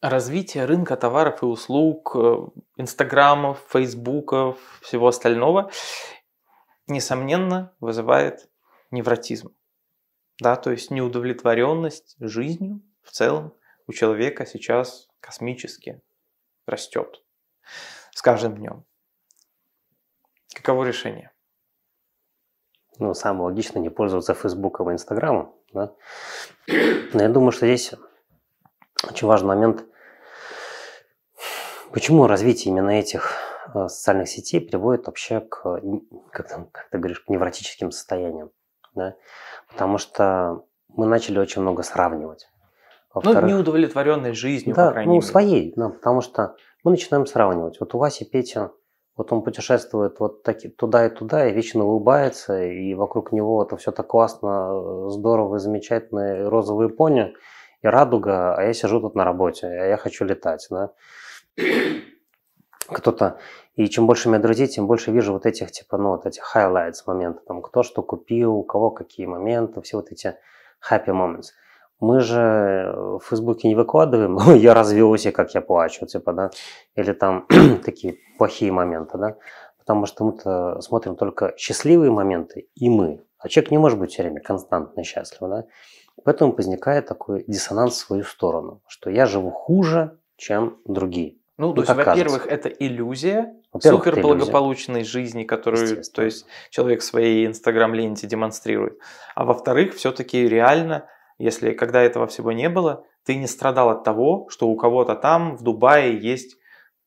развитие рынка товаров и услуг, э, инстаграмов, фейсбуков, всего остального, несомненно, вызывает невротизм. Да, то есть неудовлетворенность жизнью в целом у человека сейчас космически растет с каждым днем. Каково решение? Ну, самое логичное не пользоваться Фейсбуком и Инстаграмом. Да? Но я думаю, что здесь очень важный момент Почему развитие именно этих э, социальных сетей приводит вообще к, как, там, как ты говоришь, к невротическим состояниям? Да? Потому что мы начали очень много сравнивать. ну, неудовлетворенной жизнью, да, по крайней ну, мере. своей, да, потому что мы начинаем сравнивать. Вот у Васи Петя, вот он путешествует вот таки, туда и туда, и вечно улыбается, и вокруг него это все так классно, э, здорово, замечательно, розовые пони и радуга, а я сижу тут на работе, а я хочу летать, да кто-то. И чем больше у меня друзей, тем больше вижу вот этих, типа, ну, вот этих highlights моментов, там, кто что купил, у кого какие моменты, все вот эти happy moments. Мы же э, в Фейсбуке не выкладываем, я развелся, как я плачу, типа, да, или там такие плохие моменты, да, потому что мы-то смотрим только счастливые моменты и мы, а человек не может быть все время константно счастливым, да, поэтому возникает такой диссонанс в свою сторону, что я живу хуже, чем другие. Ну, ну, то есть, во-первых, это иллюзия во супер благополучной жизни, которую то есть, человек в своей инстаграм-ленте демонстрирует. А во-вторых, все-таки реально, если когда этого всего не было, ты не страдал от того, что у кого-то там в Дубае есть,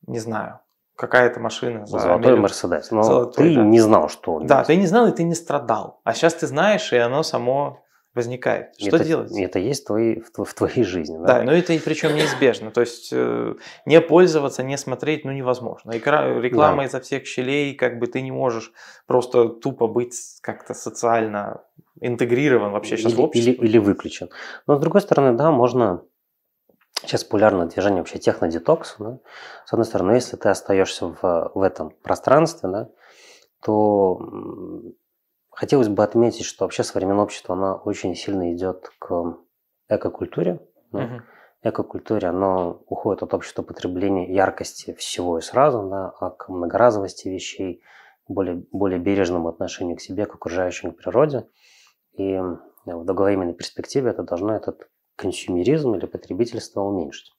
не знаю, какая-то машина. За Золотой Мерседес. Но Золотой, ты да. не знал, что он Да, есть. ты не знал и ты не страдал. А сейчас ты знаешь, и оно само возникает. Что это, делать? Это есть твои, в, в твоей жизни. Да, да но это причем неизбежно. То есть э, не пользоваться, не смотреть, ну невозможно. Экра, реклама да. изо всех щелей, как бы ты не можешь просто тупо быть как-то социально интегрирован вообще сейчас или, в общество. Или, или выключен. Но с другой стороны, да, можно... Сейчас популярное движение вообще технодетокс. Да? С одной стороны, если ты остаешься в, в этом пространстве, да, то Хотелось бы отметить, что вообще современное общество, оно очень сильно идет к экокультуре. Да? Угу. Ну, экокультуре, оно уходит от общества потребления яркости всего и сразу, да, а к многоразовости вещей, более, более бережному отношению к себе, к окружающему, к природе. И да, э, в долговременной перспективе это должно этот консюмеризм или потребительство уменьшить.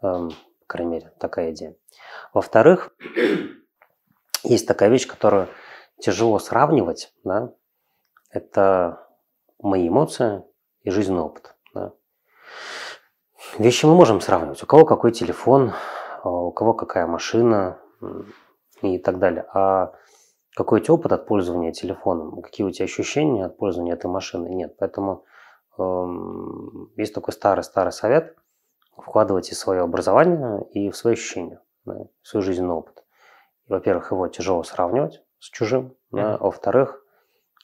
Эм, по крайней мере, такая идея. Во-вторых, есть такая вещь, которую тяжело сравнивать, да, это мои эмоции и жизненный опыт. Да. Вещи мы можем сравнивать. У кого какой телефон, а, у кого какая машина и так далее. А какой у тебя опыт от пользования телефоном, какие у тебя ощущения от пользования этой машины, нет. Поэтому э, есть такой старый-старый совет – вкладывайте свое образование и в свои ощущения, да, в свой жизненный опыт. Во-первых, его тяжело сравнивать, с чужим, mm-hmm. да, а во-вторых,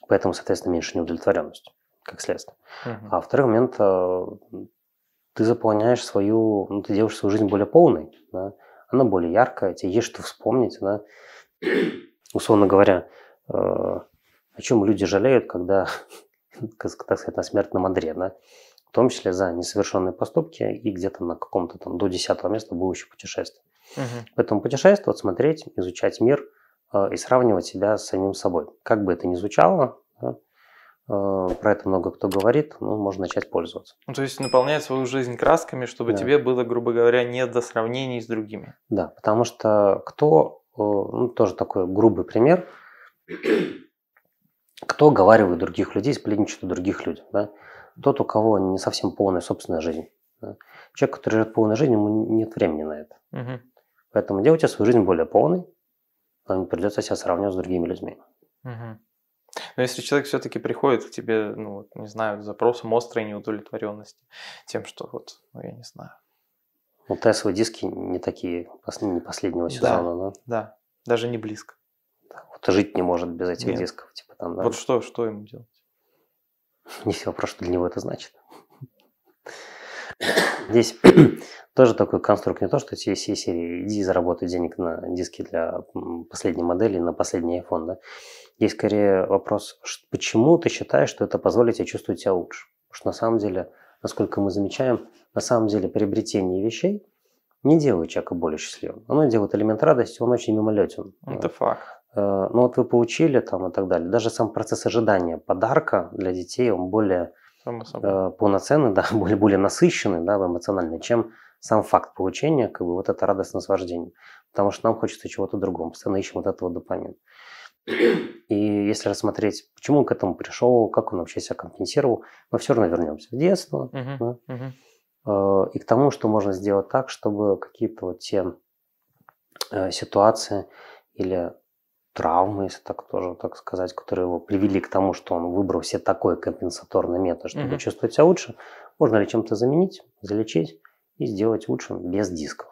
поэтому, соответственно, меньше неудовлетворенность, как следствие. Mm-hmm. А во-вторых момент, э, ты заполняешь свою, ну, ты делаешь свою жизнь более полной, да, она более яркая, тебе есть что вспомнить, да. Условно говоря, э, о чем люди жалеют, когда, так сказать, на смертном одре, да, в том числе за несовершенные поступки и где-то на каком-то там до десятого места будущих путешествий. Угу. Поэтому путешествовать, смотреть, изучать мир – Э, и сравнивать себя с самим собой. Как бы это ни звучало, да, э, про это много кто говорит, ну, можно начать пользоваться. Ну, то есть наполнять свою жизнь красками, чтобы да. тебе было, грубо говоря, не до сравнений с другими. Да, потому что кто, э, ну, тоже такой грубый пример, кто оговаривает других людей, сплетничает у других людей, да? тот, у кого не совсем полная собственная жизнь. Да? Человек, который живет полной жизнью, ему нет времени на это. Угу. Поэтому делайте свою жизнь более полной, придется себя сравнивать с другими людьми. Угу. Но если человек все-таки приходит к тебе, ну, вот, не знаю, с запросом острой неудовлетворенности, тем, что вот, ну, я не знаю. Ну, тестовые диски не такие, не последнего сезона, да? Да, да. даже не близко. Да, вот жить не может без этих Нет. дисков. Типа, там, да? Вот что, что ему делать? Не все вопрос, а что для него это значит. Здесь тоже такой конструкт, не то, что все серии, иди заработай денег на диски для последней модели, на последний iPhone, да. Есть скорее вопрос, почему ты считаешь, что это позволит тебе чувствовать себя лучше? Потому что на самом деле, насколько мы замечаем, на самом деле приобретение вещей не делает человека более счастливым. Оно делает элемент радости, он очень мимолетен. Это факт. Э, ну вот вы получили там и так далее. Даже сам процесс ожидания подарка для детей, он более само собой. Э, полноценны, да, более, более насыщенный, да, эмоциональный, чем сам факт получения, как бы вот это радость наслаждения. Потому что нам хочется чего-то другого, постоянно ищем вот этого допамина. И если рассмотреть, почему он к этому пришел, как он вообще себя компенсировал, мы все равно вернемся в детство. uh да? uh И к тому, что можно сделать так, чтобы какие-то вот те э, ситуации или травмы, если так тоже так сказать, которые его привели к тому, что он выбрал себе такой компенсаторный метод, чтобы угу. чувствовать себя лучше, можно ли чем-то заменить, залечить и сделать лучше без дисков.